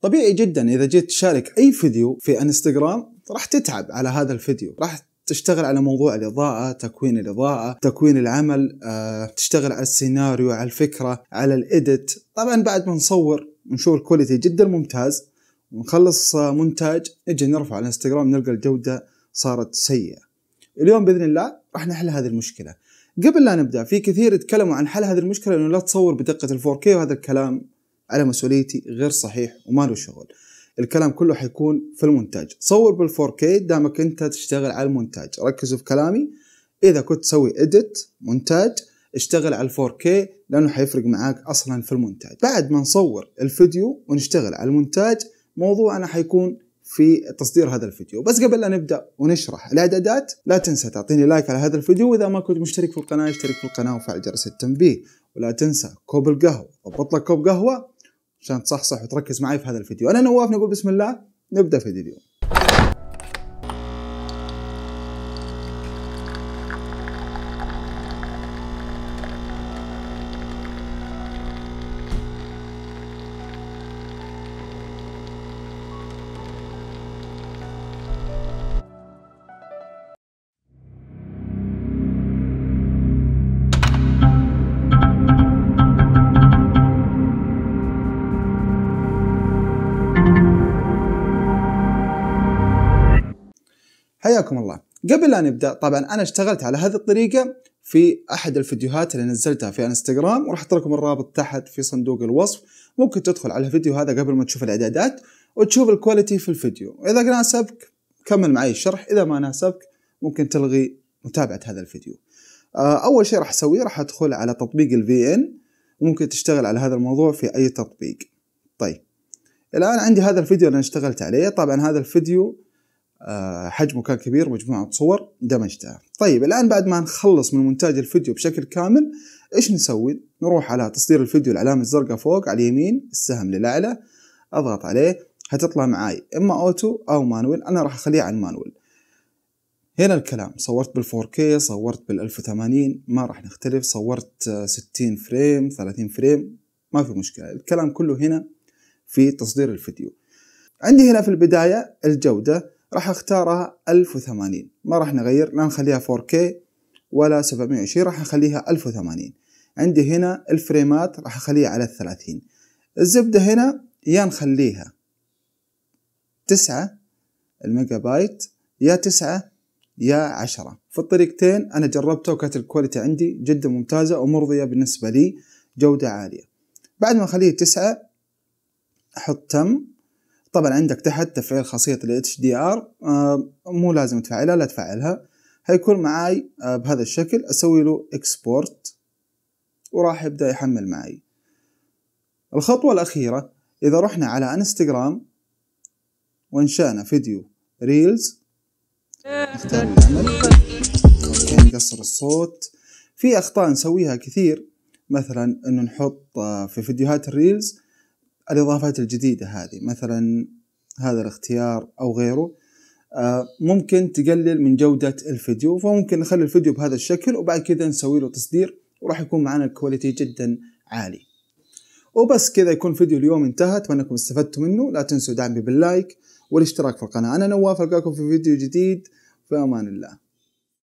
طبيعي جدا اذا جيت تشارك اي فيديو في انستغرام راح تتعب على هذا الفيديو راح تشتغل على موضوع الإضاءة تكوين الإضاءة تكوين العمل آه، تشتغل على السيناريو على الفكرة على الإدت طبعا بعد ما نصور ونشوف الكواليتي جدا ممتاز ونخلص آه، مونتاج نجي نرفع على الانستغرام نلقى الجودة صارت سيئة اليوم بإذن الله راح نحل هذه المشكلة قبل لا نبدأ في كثير يتكلموا عن حل هذه المشكلة أنه لا تصور بدقة 4K وهذا الكلام على مسؤوليتي غير صحيح وما له شغل الكلام كله حيكون في المونتاج صور بال4K دامك انت تشتغل على المونتاج ركزوا في كلامي اذا كنت تسوي اديت مونتاج اشتغل على 4K لانه حيفرق معاك اصلا في المونتاج بعد ما نصور الفيديو ونشتغل على المونتاج موضوعنا حيكون في تصدير هذا الفيديو بس قبل لا نبدا ونشرح الاعدادات لا تنسى تعطيني لايك على هذا الفيديو واذا ما كنت مشترك في القناه اشترك في القناه وفعل جرس التنبيه ولا تنسى كوب القهوه اضبط لك كوب قهوه عشان تصحصح وتركز معي في هذا الفيديو انا نواف نقول بسم الله نبدا فيديو اليوم حياكم الله قبل لا نبدا طبعا انا اشتغلت على هذه الطريقه في احد الفيديوهات اللي نزلتها في انستغرام وراح اترك لكم الرابط تحت في صندوق الوصف ممكن تدخل على الفيديو هذا قبل ما تشوف الاعدادات وتشوف الكواليتي في الفيديو اذا ناسبك كمل معي الشرح اذا ما ناسبك ممكن تلغي متابعه هذا الفيديو آه، اول شيء راح اسويه راح ادخل على تطبيق الفي ان وممكن تشتغل على هذا الموضوع في اي تطبيق طيب الان عندي هذا الفيديو اللي انا اشتغلت عليه طبعا هذا الفيديو آه، حجمه كان كبير مجموعة صور دمجتها طيب الآن بعد ما نخلص من مونتاج الفيديو بشكل كامل إيش نسوي نروح على تصدير الفيديو العلامة الزرقاء فوق على اليمين السهم للأعلى أضغط عليه هتطلع معاي إما أوتو أو مانويل أنا راح أخليه على مانويل هنا الكلام صورت بال4K صورت بال1080 ما راح نختلف صورت 60 فريم 30 فريم ما في مشكلة الكلام كله هنا في تصدير الفيديو عندي هنا في البداية الجودة راح اختارها 1080 ما راح نغير لا نخليها 4K ولا 720 راح اخليها 1080 عندي هنا الفريمات راح اخليها على 30 الزبدة هنا يا نخليها 9 الميجا بايت يا 9 يا 10 في الطريقتين انا جربتها وكانت الكواليتي عندي جدا ممتازة ومرضية بالنسبة لي جودة عالية بعد ما اخليه 9 احط تم طبعا عندك تحت تفعيل خاصية ال HDR آه، مو لازم تفعلها لا تفعلها هيكون معاي آه، بهذا الشكل اسوي له اكسبورت وراح يبدأ يحمل معي الخطوة الأخيرة إذا رحنا على انستغرام وانشأنا فيديو ريلز نختار العمل نقصر الصوت في أخطاء نسويها كثير مثلا إنه نحط آه، في فيديوهات الريلز الاضافات الجديده هذه مثلا هذا الاختيار او غيره آه، ممكن تقلل من جودة الفيديو فممكن نخلي الفيديو بهذا الشكل وبعد كذا نسوي له تصدير وراح يكون معنا الكواليتي جدا عالي وبس كذا يكون فيديو اليوم انتهى اتمنى انكم استفدتوا منه لا تنسوا دعمي باللايك والاشتراك في القناة انا نواف القاكم في فيديو جديد في امان الله